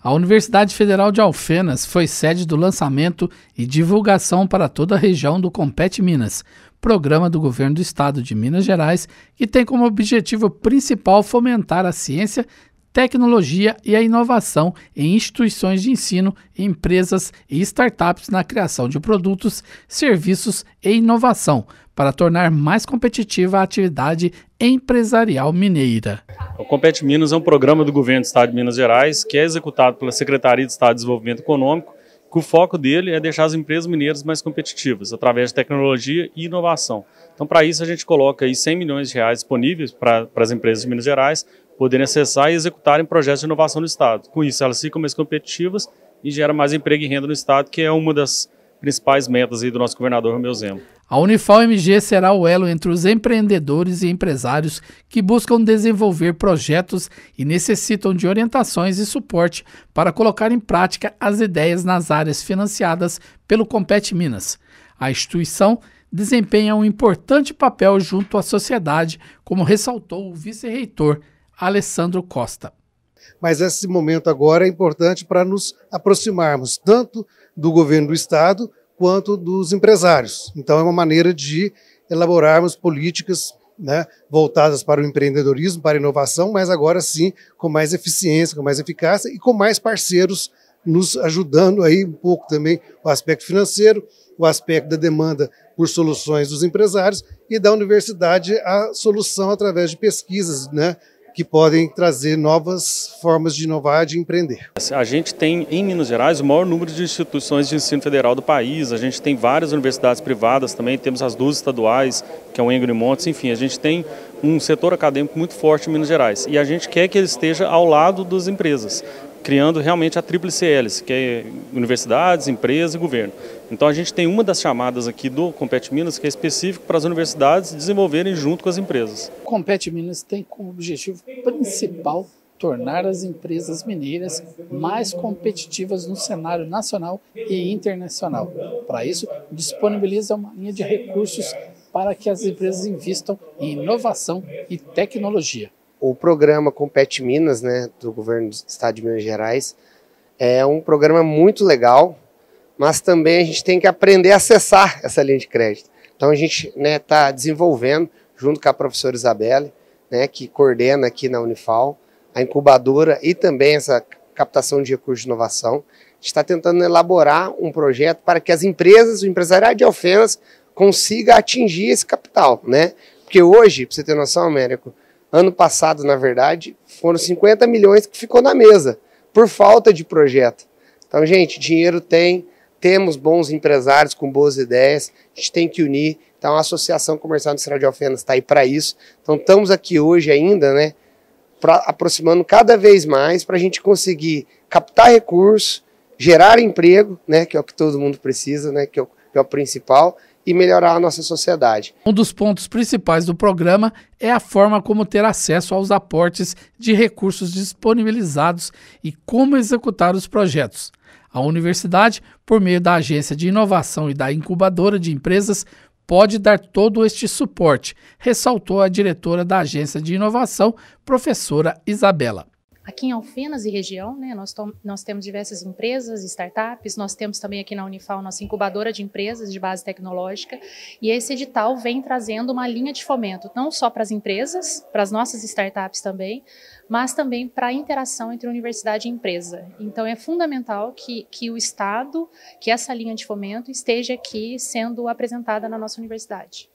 A Universidade Federal de Alfenas foi sede do lançamento e divulgação para toda a região do Compete Minas, programa do governo do estado de Minas Gerais que tem como objetivo principal fomentar a ciência, tecnologia e a inovação em instituições de ensino, empresas e startups na criação de produtos, serviços e inovação, para tornar mais competitiva a atividade empresarial mineira. O Compete Minas é um programa do governo do Estado de Minas Gerais que é executado pela Secretaria de Estado de Desenvolvimento Econômico, que o foco dele é deixar as empresas mineiras mais competitivas através de tecnologia e inovação. Então, para isso, a gente coloca aí 100 milhões de reais disponíveis para as empresas de Minas Gerais poderem acessar e executarem projetos de inovação no Estado. Com isso, elas ficam mais competitivas e geram mais emprego e renda no Estado, que é uma das principais metas aí do nosso governador Romeu Zema. A Unifal MG será o elo entre os empreendedores e empresários que buscam desenvolver projetos e necessitam de orientações e suporte para colocar em prática as ideias nas áreas financiadas pelo Compete Minas. A instituição desempenha um importante papel junto à sociedade, como ressaltou o vice-reitor Alessandro Costa. Mas esse momento agora é importante para nos aproximarmos tanto do governo do Estado quanto dos empresários. Então, é uma maneira de elaborarmos políticas né, voltadas para o empreendedorismo, para a inovação, mas agora sim com mais eficiência, com mais eficácia e com mais parceiros nos ajudando aí um pouco também o aspecto financeiro, o aspecto da demanda por soluções dos empresários e da universidade a solução através de pesquisas, né, que podem trazer novas formas de inovar, de empreender. A gente tem em Minas Gerais o maior número de instituições de ensino federal do país, a gente tem várias universidades privadas também, temos as duas estaduais, que é o Engro e Montes, enfim, a gente tem um setor acadêmico muito forte em Minas Gerais e a gente quer que ele esteja ao lado das empresas criando realmente a tríplice hélice, que é universidades, empresas e governo. Então a gente tem uma das chamadas aqui do Compete Minas que é específico para as universidades desenvolverem junto com as empresas. O Compete Minas tem como objetivo principal tornar as empresas mineiras mais competitivas no cenário nacional e internacional. Para isso, disponibiliza uma linha de recursos para que as empresas invistam em inovação e tecnologia o programa Compete Minas, né, do governo do estado de Minas Gerais, é um programa muito legal, mas também a gente tem que aprender a acessar essa linha de crédito. Então a gente está né, tá desenvolvendo, junto com a professora Isabelle, né, que coordena aqui na Unifal, a incubadora e também essa captação de recursos de inovação. A gente está tentando elaborar um projeto para que as empresas, o empresariado de Alfenas, consiga atingir esse capital. Né? Porque hoje, para você ter noção, Américo, ano passado, na verdade, foram 50 milhões que ficou na mesa, por falta de projeto. Então, gente, dinheiro tem, temos bons empresários com boas ideias, a gente tem que unir. Então, a Associação Comercial Industrial de Alfenas está aí para isso. Então, estamos aqui hoje ainda, né, pra, aproximando cada vez mais para a gente conseguir captar recursos, gerar emprego, né, que é o que todo mundo precisa, né, que é o, que é o principal, e melhorar a nossa sociedade. Um dos pontos principais do programa é a forma como ter acesso aos aportes de recursos disponibilizados e como executar os projetos. A universidade, por meio da agência de inovação e da incubadora de empresas, pode dar todo este suporte, ressaltou a diretora da agência de inovação, professora Isabela aqui em Alfenas e região, né? Nós, nós temos diversas empresas, startups, nós temos também aqui na Unifal nossa incubadora de empresas de base tecnológica, e esse edital vem trazendo uma linha de fomento, não só para as empresas, para as nossas startups também, mas também para a interação entre universidade e empresa. Então, é fundamental que, que o Estado, que essa linha de fomento esteja aqui sendo apresentada na nossa universidade.